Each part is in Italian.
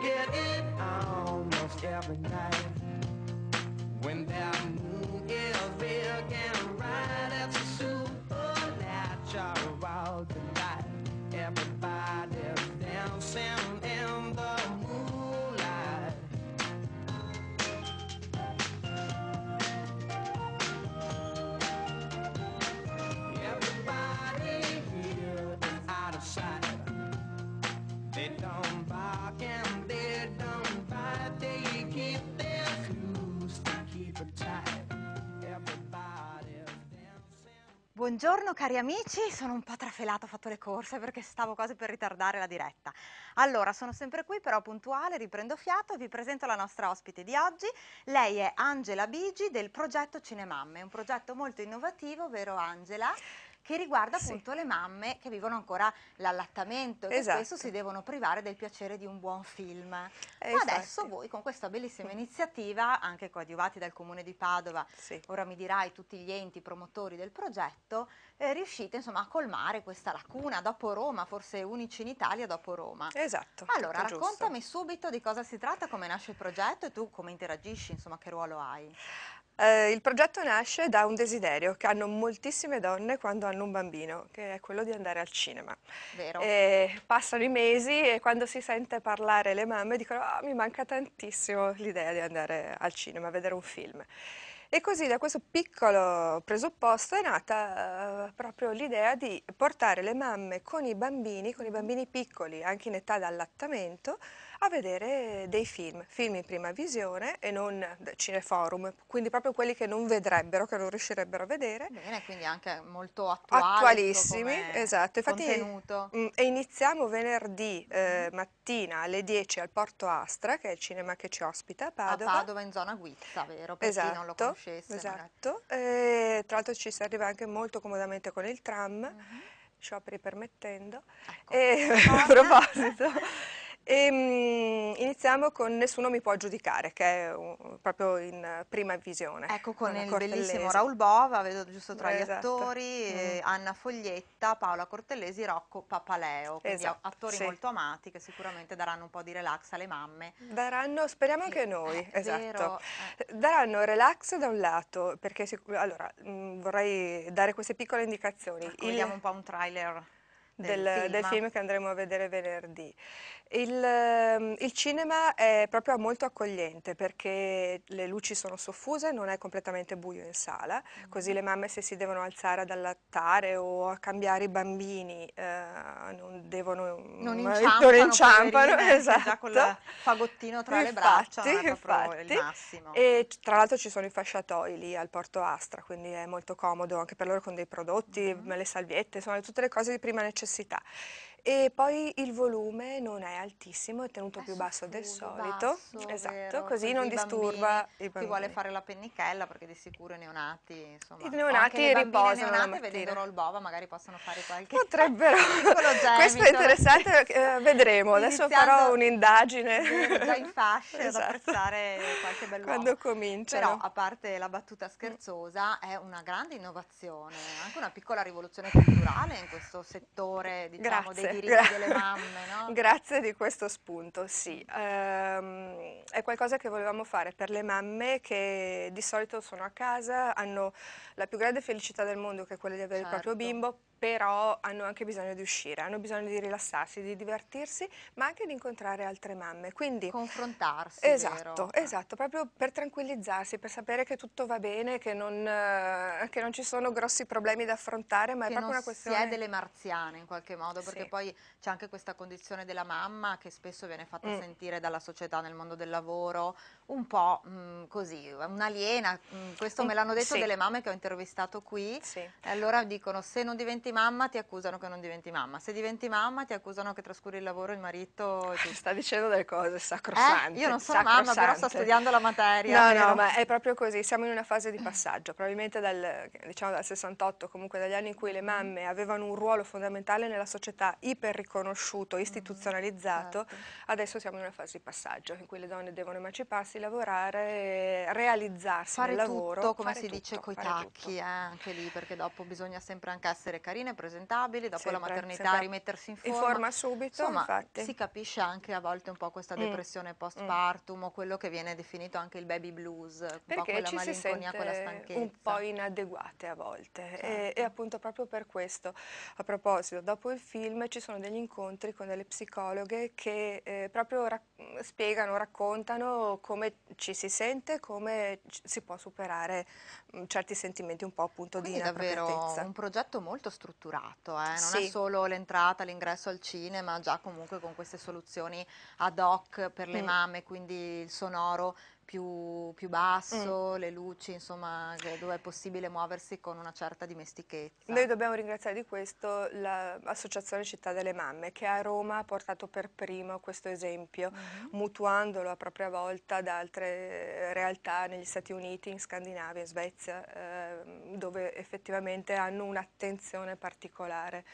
get it almost every night when there Buongiorno cari amici, sono un po' trafelata, ho fatto le corse perché stavo quasi per ritardare la diretta. Allora, sono sempre qui però puntuale, riprendo fiato e vi presento la nostra ospite di oggi. Lei è Angela Bigi del progetto Cinemamme, un progetto molto innovativo, vero Angela? che riguarda appunto sì. le mamme che vivono ancora l'allattamento e esatto. spesso si devono privare del piacere di un buon film. Esatto. adesso voi con questa bellissima iniziativa, anche coadiuvati dal Comune di Padova, sì. ora mi dirai tutti gli enti promotori del progetto, eh, riuscite insomma a colmare questa lacuna dopo Roma, forse unici in Italia dopo Roma. Esatto. Allora raccontami giusto. subito di cosa si tratta, come nasce il progetto e tu come interagisci, insomma che ruolo hai? Eh, il progetto nasce da un desiderio che hanno moltissime donne quando hanno un bambino, che è quello di andare al cinema. Vero. E passano i mesi e quando si sente parlare le mamme dicono oh, mi manca tantissimo l'idea di andare al cinema, a vedere un film. E così da questo piccolo presupposto è nata eh, proprio l'idea di portare le mamme con i bambini, con i mm-hmm. bambini piccoli, anche in età d'allattamento, a vedere dei film, film in prima visione e non cineforum, quindi proprio quelli che non vedrebbero, che non riuscirebbero a vedere. Bene, quindi anche molto attuali. Attualissimi, esatto. Infatti, contenuto. Mh, mm, iniziamo venerdì eh, mm-hmm. mattina alle 10 al Porto Astra, che è il cinema che ci ospita a Padova. A Padova in zona Guizza, vero? Per esatto, chi non lo conoscesse. Esatto. E, tra l'altro ci si arriva anche molto comodamente con il tram. Mm -hmm scioperi permettendo. Ecco. E a proposito, e, um, iniziamo con Nessuno mi può giudicare, che è uh, proprio in prima visione. Ecco, con il bellissimo Raul Bova, vedo giusto tra gli esatto. attori, mm. Eh, Anna Foglietta, Paola Cortellesi, Rocco Papaleo, quindi esatto, attori sì. molto amati che sicuramente daranno un po' di relax alle mamme. Daranno, speriamo sì. anche noi, eh, esatto. Eh. Daranno relax da un lato, perché allora, mh, mm, vorrei dare queste piccole indicazioni. Ecco, il... un po' un trailer del, del, del, film che andremo a vedere venerdì. Il, ehm, il, cinema è proprio molto accogliente perché le luci sono soffuse, non è completamente buio in sala, mm. così le mamme se si devono alzare ad allattare o a cambiare i bambini eh, non devono... Non inciampano, mm, non inciampano esatto. già con il fagottino tra infatti, le braccia, infatti. il massimo. E tra l'altro ci sono i fasciatoi lì al Porto Astra, quindi è molto comodo anche per loro con dei prodotti, mm. le salviette, insomma tutte le cose di prima necessità citar. E poi il volume non è altissimo, è tenuto è più basso del solito, basso, esatto, vero, così non disturba i bambini. Chi vuole fare la pennichella perché di sicuro i neonati, insomma, i neonati anche riposano le neonate vedendolo il bova magari possono fare qualche Potrebbero, questo è interessante, eh, vedremo, adesso farò un'indagine. Già in fasce esatto. ad apprezzare qualche bel Quando comincia. Però a parte la battuta scherzosa è una grande innovazione, anche una piccola rivoluzione culturale in questo settore diciamo, Grazie. dei diritti delle mamme, no? Grazie di questo spunto, sì. Um, è qualcosa che volevamo fare per le mamme che di solito sono a casa, hanno la più grande felicità del mondo che è quella di avere certo. il proprio certo. bimbo, però hanno anche bisogno di uscire, hanno bisogno di rilassarsi, di divertirsi, ma anche di incontrare altre mamme. Quindi, Confrontarsi. Esatto, vero? Ah. esatto, proprio per tranquillizzarsi, per sapere che tutto va bene, che non, eh, che non ci sono grossi problemi da affrontare, ma che è proprio una questione... Che non si è delle marziane in qualche modo, perché sì. poi c'è anche questa condizione della mamma che spesso viene fatta mm. sentire dalla società nel mondo del lavoro, un po' mh, mm, così, un'aliena, mm, questo me l'hanno detto sì. delle mamme che ho intervistato qui, sì. allora dicono se non diventi mamma ti accusano che non diventi mamma, se diventi mamma ti accusano che trascuri il lavoro, il marito. Tutto. Sta dicendo delle cose sacrosante. Eh? Io non sono mamma, però sto studiando la materia. No, vero? no, ma è proprio così, siamo in una fase di passaggio, probabilmente dal, diciamo dal 68, comunque dagli anni in cui le mm-hmm. mamme avevano un ruolo fondamentale nella società iper riconosciuto, mm-hmm. istituzionalizzato, mm, certo. adesso siamo in una fase di passaggio in cui le donne devono emanciparsi, lavorare, realizzarsi fare nel tutto, lavoro. come si tutto, dice coi tacchi, eh, anche lì, perché dopo bisogna sempre anche essere carine carine, presentabili, dopo sempre, la maternità sempre. rimettersi in forma. In forma subito, Insomma, infatti. si capisce anche a volte un po' questa mm, depressione mm. postpartum mm. o quello che viene definito anche il baby blues, un Perché po' quella malinconia, quella stanchezza. un po' inadeguate a volte certo. e, e, certo. appunto proprio per questo, a proposito, dopo il film ci sono degli incontri con delle psicologhe che eh, proprio rac spiegano, raccontano come ci si sente, come si può superare mm, certi sentimenti un po' appunto Quindi di inadeguatezza. davvero un progetto molto studiato strutturato, eh? non sì. è solo l'entrata, l'ingresso al cinema, già comunque con queste soluzioni ad hoc per le mm. mamme, quindi il sonoro più, più basso, mm. le luci, insomma, dove è possibile muoversi con una certa dimestichezza. Noi dobbiamo ringraziare di questo l'Associazione Città delle Mamme, che a Roma ha portato per primo questo esempio, mm. mutuandolo a propria volta da altre realtà negli Stati Uniti, in Scandinavia, in Svezia, eh, dove effettivamente hanno un'attenzione particolare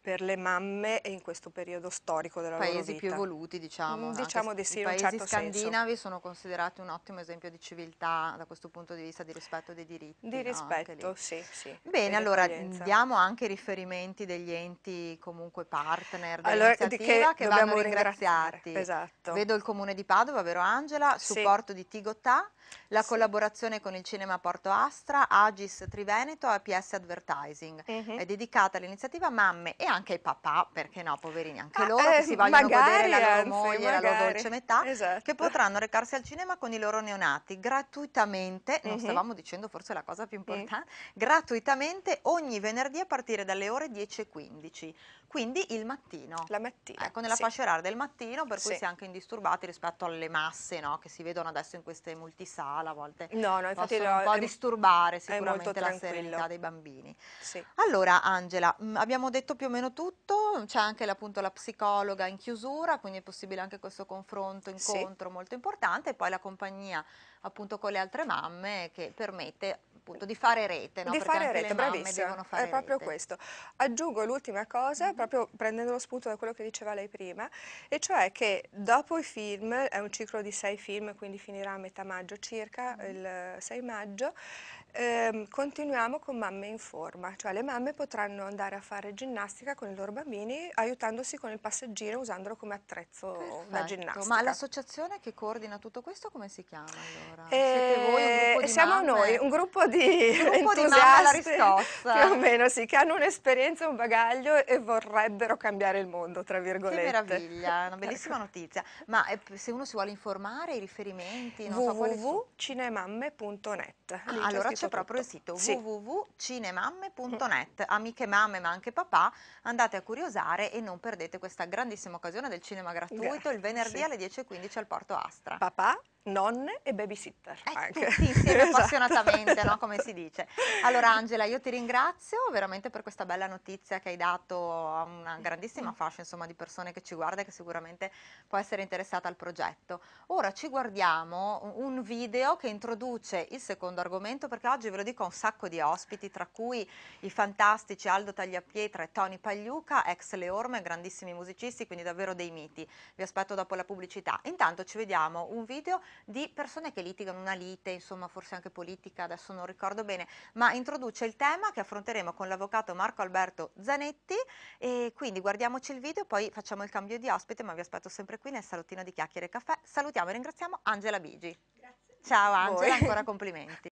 per le mamme e in questo periodo storico della paesi loro vita. Paesi più evoluti, diciamo. Mm, diciamo di sì, in un certo senso. I paesi scandinavi sono considerati un'ottima ottimo esempio di civiltà da questo punto di vista di rispetto dei diritti. Di no? rispetto, sì, sì. Bene, allora diamo anche riferimenti degli enti comunque partner dell'iniziativa allora, che, che vanno ringraziati. Esatto. Vedo il Comune di Padova, vero Angela? Supporto sì. di Tigotà, la sì. collaborazione con il Cinema Porto Astra, Agis Triveneto e APS Advertising. Uh mhm. -huh. È dedicata all'iniziativa mamme e anche ai papà, perché no, poverini, anche ah, loro eh, si vogliono magari, godere la loro moglie, anzi, la loro dolce metà, esatto. che potranno recarsi al cinema con i loro loro neonati gratuitamente, non uh -huh. stavamo dicendo forse la cosa più importante, sì. gratuitamente ogni venerdì a partire dalle ore 10.15, quindi il mattino. La mattina. Ecco, nella sì. fascia oraria del mattino, per cui sì. si è anche indisturbati rispetto alle masse no, che si vedono adesso in queste multisala, a volte no, no, infatti possono un po' è, disturbare sicuramente la serenità dei bambini. Sì. Allora Angela, mm, abbiamo detto più o meno tutto, c'è anche appunto la psicologa in chiusura, quindi è possibile anche questo confronto, incontro molto importante, e poi la compagnia companhia appunto con le altre mamme che permette appunto di fare rete, no? di Perché fare rete, bravissima, fare è proprio rete. questo. Aggiungo l'ultima cosa, mm -hmm. proprio prendendo lo spunto da quello che diceva lei prima, e cioè che dopo i film, è un ciclo di sei film, quindi finirà a metà maggio circa, mm -hmm. il 6 maggio, ehm, continuiamo con Mamme in forma, cioè le mamme potranno andare a fare ginnastica con i loro bambini aiutandosi con il passeggino usandolo come attrezzo Perfetto. da ginnastica. Ma l'associazione che coordina tutto questo come si chiama? Allora? Eh, siete voi siamo mamme? noi, un gruppo di un gruppo entusiasti, di più o meno sì, che hanno un'esperienza, un bagaglio e vorrebbero cambiare il mondo, tra virgolette. Che meraviglia, una bellissima notizia. Ma eh, se uno si vuole informare, i riferimenti, www.cinemamme.net. Ah, allora c'è proprio il sito sì. www.cinemamme.net. Amiche mamme, ma anche papà, andate a curiosare e non perdete questa grandissima occasione del cinema gratuito Grazie. il venerdì sì. alle 10.15 al Porto Astra. Papà nonne e babysitter. Eh, anche. Tutti insieme esatto. appassionatamente, no? come si dice. Allora Angela, io ti ringrazio veramente per questa bella notizia che hai dato a una grandissima fascia insomma, di persone che ci guarda e che sicuramente può essere interessata al progetto. Ora ci guardiamo un video che introduce il secondo argomento perché oggi ve lo dico a un sacco di ospiti, tra cui i fantastici Aldo Tagliapietra e Tony Pagliuca, ex Le Orme, grandissimi musicisti, quindi davvero dei miti. Vi aspetto dopo la pubblicità. Intanto ci vediamo un video di persone che litigano una lite, insomma forse anche politica, adesso non ricordo bene, ma introduce il tema che affronteremo con l'avvocato Marco Alberto Zanetti e quindi guardiamoci il video, poi facciamo il cambio di ospite, ma vi aspetto sempre qui nel salottino di Chiacchiere e Caffè. Salutiamo e ringraziamo Angela Bigi. Grazie. Ciao Angela, ancora complimenti.